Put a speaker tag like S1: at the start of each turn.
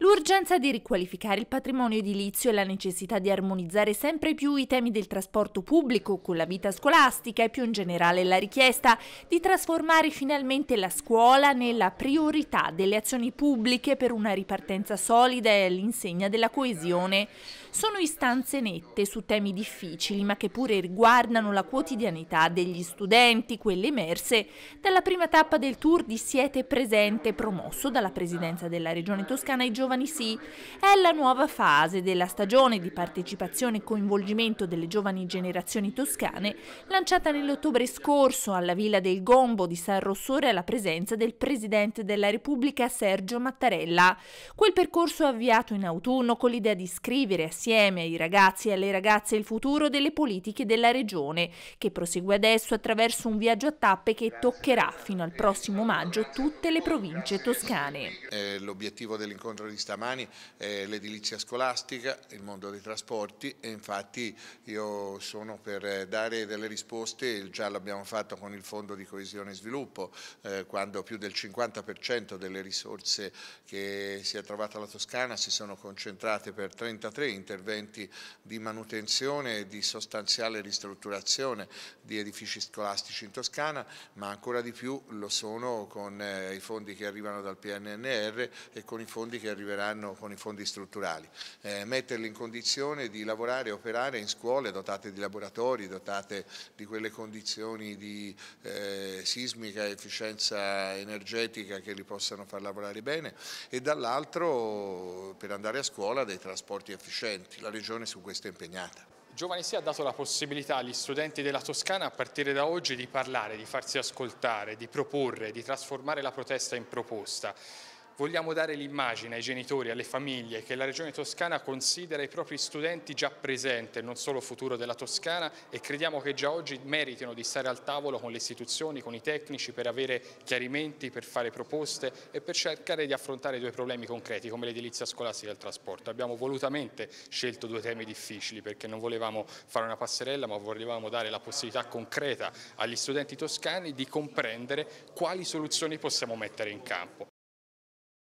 S1: L'urgenza di riqualificare il patrimonio edilizio e la necessità di armonizzare sempre più i temi del trasporto pubblico con la vita scolastica e più in generale la richiesta di trasformare finalmente la scuola nella priorità delle azioni pubbliche per una ripartenza solida e all'insegna della coesione. Sono istanze nette su temi difficili ma che pure riguardano la quotidianità degli studenti, quelle emerse dalla prima tappa del tour di Siete Presente promosso dalla Presidenza della Regione Toscana ai giorni giovani sì, è la nuova fase della stagione di partecipazione e coinvolgimento delle giovani generazioni toscane lanciata nell'ottobre scorso alla Villa del Gombo di San Rossore alla presenza del Presidente della Repubblica Sergio Mattarella. Quel percorso avviato in autunno con l'idea di scrivere assieme ai ragazzi e alle ragazze il futuro delle politiche della regione, che prosegue adesso attraverso un viaggio a tappe che toccherà fino al prossimo maggio tutte le province toscane.
S2: Eh, l'obiettivo dell'incontro di di stamani è l'edilizia scolastica, il mondo dei trasporti e infatti io sono per eh, dare delle risposte, già l'abbiamo fatto con il Fondo di Coesione e Sviluppo, eh, quando più del 50% delle risorse che si è trovata la Toscana si sono concentrate per 33 interventi di manutenzione e di sostanziale ristrutturazione di edifici scolastici in Toscana, ma ancora di più lo sono con eh, i fondi che arrivano dal PNNR e con i fondi che arrivano arriveranno con i fondi strutturali, eh, metterli in condizione di lavorare e operare in scuole dotate di laboratori, dotate di quelle condizioni di eh, sismica, efficienza energetica che li possano far lavorare bene e dall'altro per andare a scuola dei trasporti efficienti. La Regione su questo è impegnata.
S3: Giovani Si ha dato la possibilità agli studenti della Toscana a partire da oggi di parlare, di farsi ascoltare, di proporre, di trasformare la protesta in proposta. Vogliamo dare l'immagine ai genitori, alle famiglie, che la Regione Toscana considera i propri studenti già presente, non solo futuro della Toscana, e crediamo che già oggi meritino di stare al tavolo con le istituzioni, con i tecnici, per avere chiarimenti, per fare proposte e per cercare di affrontare due problemi concreti, come l'edilizia scolastica e il trasporto. Abbiamo volutamente scelto due temi difficili, perché non volevamo fare una passerella, ma volevamo dare la possibilità concreta agli studenti toscani di comprendere quali soluzioni possiamo mettere in campo.